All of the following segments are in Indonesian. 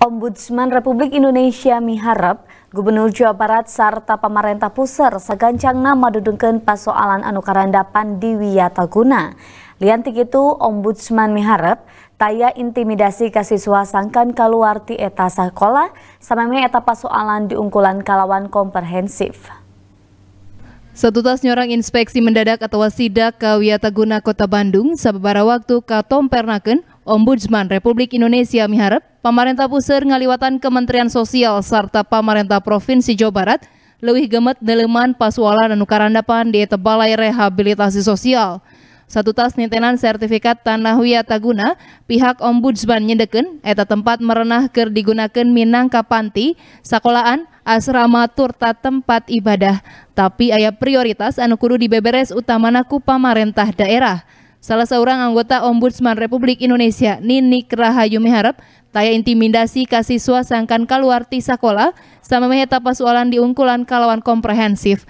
Ombudsman Republik Indonesia miharap Gubernur Jawa Barat serta pemerintah pusat segancangna madudungkeun pasoalan anu karandapan di Wiyataguna. Liantik itu Ombudsman miharap taya intimidasi kasiswa sangkan keluar ti sekolah, sama sameme eta persoalan diungkulan kalawan komprehensif. Satu tas nyorang inspeksi mendadak atau sidak ke Wiataguna Kota Bandung sebebara waktu ka pernaken Ombudsman Republik Indonesia miharap pemerintah pusat ngaliwatan Kementerian Sosial serta pemerintah Provinsi Jawa Barat lebih gemet neleman dan dan karandapan di Balai Rehabilitasi Sosial. Satu tas nintenan sertifikat tanah wia taguna, pihak ombudsman nyedeken, eta tempat merenah ker digunakan minangka panti, sekolahan, asrama turta tempat ibadah. Tapi ayah prioritas anu kudu dibeberes utamana ku pamarentah daerah. Salah seorang anggota Ombudsman Republik Indonesia, Nini Rahayu Miharap, taya intimidasi kasiswa sangkan keluar ti sekolah sama meheta pasualan diungkulan kalawan komprehensif.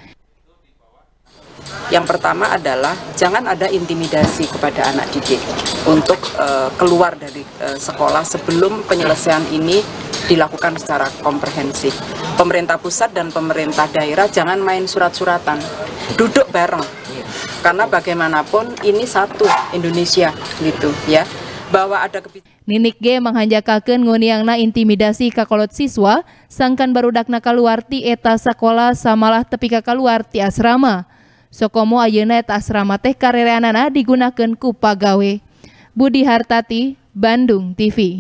Yang pertama adalah jangan ada intimidasi kepada anak didik untuk uh, keluar dari uh, sekolah sebelum penyelesaian ini dilakukan secara komprehensif pemerintah pusat dan pemerintah daerah jangan main surat-suratan duduk bareng karena bagaimanapun ini satu Indonesia gitu ya bahwa ada Ninik G menghanjakakan nguniangna intimidasi kakolot siswa sangkan barudakna keluar ti eta sekolah samalah tepi keluar ti asrama Sokomo ayeuna eta asrama teh karereanana digunakan ku pagawe Budi Hartati Bandung TV